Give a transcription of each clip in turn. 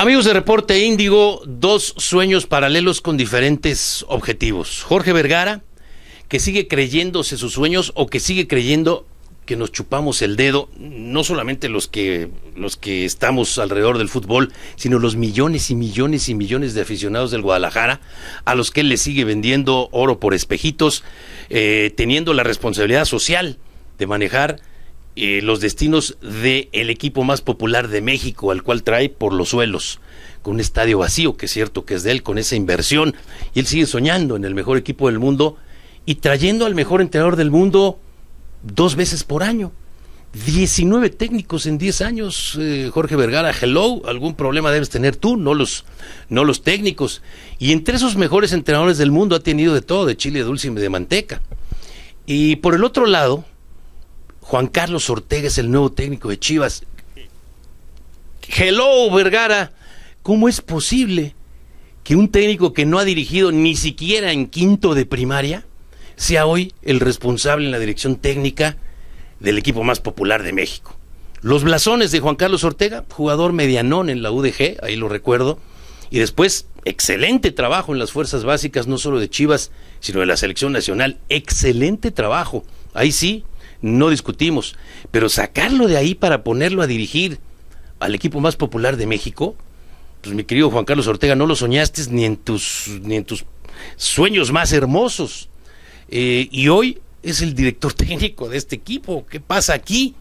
Amigos de Reporte Índigo, dos sueños paralelos con diferentes objetivos. Jorge Vergara, que sigue creyéndose sus sueños o que sigue creyendo que nos chupamos el dedo, no solamente los que, los que estamos alrededor del fútbol, sino los millones y millones y millones de aficionados del Guadalajara, a los que él le sigue vendiendo oro por espejitos, eh, teniendo la responsabilidad social de manejar eh, los destinos del el equipo más popular de México, al cual trae por los suelos, con un estadio vacío, que es cierto que es de él, con esa inversión. Y él sigue soñando en el mejor equipo del mundo y trayendo al mejor entrenador del mundo dos veces por año. 19 técnicos en 10 años, eh, Jorge Vergara, hello, algún problema debes tener tú, no los, no los técnicos. Y entre esos mejores entrenadores del mundo ha tenido de todo, de chile dulce y de manteca. Y por el otro lado, Juan Carlos Ortega es el nuevo técnico de Chivas. Hello, Vergara. ¿Cómo es posible que un técnico que no ha dirigido ni siquiera en quinto de primaria sea hoy el responsable en la dirección técnica del equipo más popular de México? Los blasones de Juan Carlos Ortega, jugador medianón en la UDG, ahí lo recuerdo, y después excelente trabajo en las fuerzas básicas, no solo de Chivas, sino de la selección nacional, excelente trabajo. Ahí sí, no discutimos, pero sacarlo de ahí para ponerlo a dirigir al equipo más popular de México, pues mi querido Juan Carlos Ortega, no lo soñaste ni en tus, ni en tus sueños más hermosos. Eh, y hoy es el director técnico de este equipo. ¿Qué pasa aquí?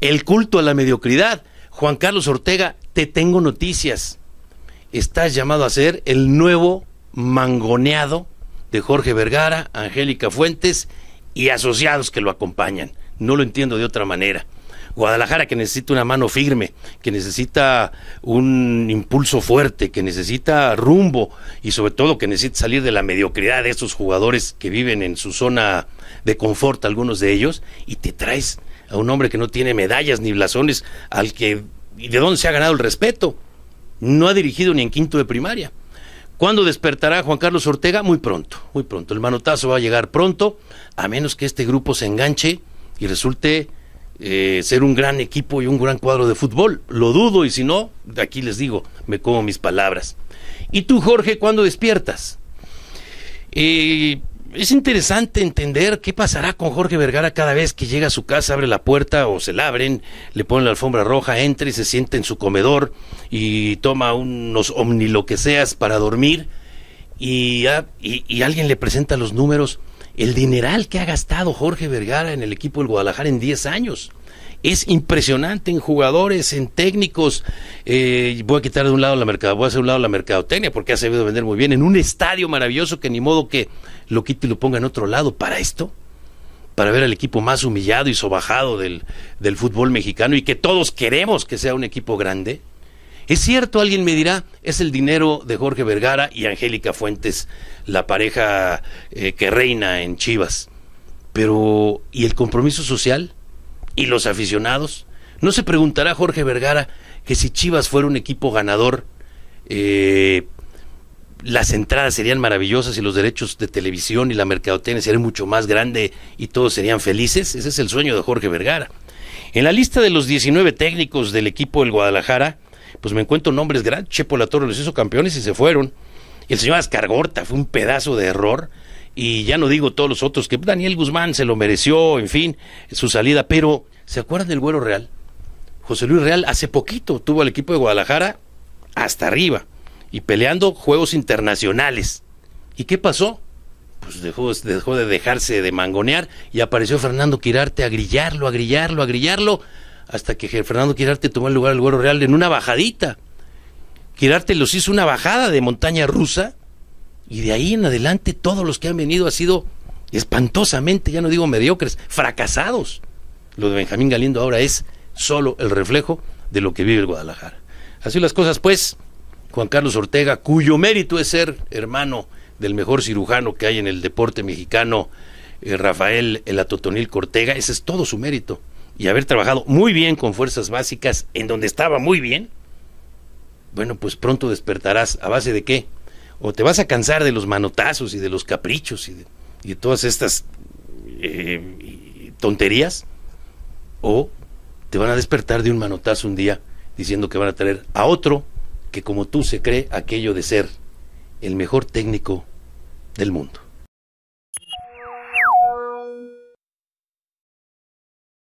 El culto a la mediocridad. Juan Carlos Ortega, te tengo noticias. Estás llamado a ser el nuevo mangoneado de Jorge Vergara, Angélica Fuentes y asociados que lo acompañan. No lo entiendo de otra manera. Guadalajara que necesita una mano firme, que necesita un impulso fuerte, que necesita rumbo y sobre todo que necesita salir de la mediocridad de esos jugadores que viven en su zona de confort, algunos de ellos, y te traes a un hombre que no tiene medallas ni blasones, al que de dónde se ha ganado el respeto. No ha dirigido ni en quinto de primaria. ¿Cuándo despertará Juan Carlos Ortega? Muy pronto, muy pronto. El manotazo va a llegar pronto, a menos que este grupo se enganche y resulte eh, ser un gran equipo y un gran cuadro de fútbol. Lo dudo y si no, aquí les digo, me como mis palabras. ¿Y tú, Jorge, cuándo despiertas? Eh, es interesante entender qué pasará con Jorge Vergara cada vez que llega a su casa, abre la puerta o se la abren, le ponen la alfombra roja, entra y se sienta en su comedor y toma unos seas para dormir y, para ah, dormir y alguien le presenta los números, el dineral que ha gastado Jorge Vergara en el equipo del Guadalajara en 10 años es impresionante en jugadores, en técnicos. Eh, voy a quitar de un lado la mercado, voy a hacer un lado la mercadotecnia porque ha sabido vender muy bien en un estadio maravilloso que ni modo que lo quite y lo ponga en otro lado para esto. Para ver al equipo más humillado y sobajado del, del fútbol mexicano y que todos queremos que sea un equipo grande. Es cierto, alguien me dirá, es el dinero de Jorge Vergara y Angélica Fuentes, la pareja eh, que reina en Chivas. Pero, ¿y el compromiso social? ¿Y los aficionados? ¿No se preguntará Jorge Vergara que si Chivas fuera un equipo ganador, eh, las entradas serían maravillosas y los derechos de televisión y la mercadotecnia serían mucho más grande y todos serían felices? Ese es el sueño de Jorge Vergara. En la lista de los 19 técnicos del equipo del Guadalajara, pues me encuentro nombres grandes. Chepo Latorre los hizo campeones y se fueron. El señor Ascargorta fue un pedazo de error y ya no digo todos los otros, que Daniel Guzmán se lo mereció, en fin, su salida, pero ¿se acuerdan del vuelo Real? José Luis Real hace poquito tuvo al equipo de Guadalajara hasta arriba y peleando juegos internacionales. ¿Y qué pasó? Pues dejó, dejó de dejarse de mangonear y apareció Fernando Quirarte a grillarlo, a grillarlo, a grillarlo, hasta que Fernando Quirarte tomó el lugar del Güero Real en una bajadita. Quirarte los hizo una bajada de montaña rusa y de ahí en adelante todos los que han venido han sido espantosamente, ya no digo mediocres, fracasados. Lo de Benjamín Galindo ahora es solo el reflejo de lo que vive el Guadalajara. Así las cosas, pues, Juan Carlos Ortega, cuyo mérito es ser hermano del mejor cirujano que hay en el deporte mexicano, eh, Rafael El Atotonil Cortega, ese es todo su mérito. Y haber trabajado muy bien con fuerzas básicas en donde estaba muy bien, bueno, pues pronto despertarás. ¿A base de qué? o te vas a cansar de los manotazos y de los caprichos y de, todas estas eh, tonterías, o te van a despertar de un manotazo un día diciendo que van a traer a otro que como tú se cree aquello de ser el mejor técnico del mundo.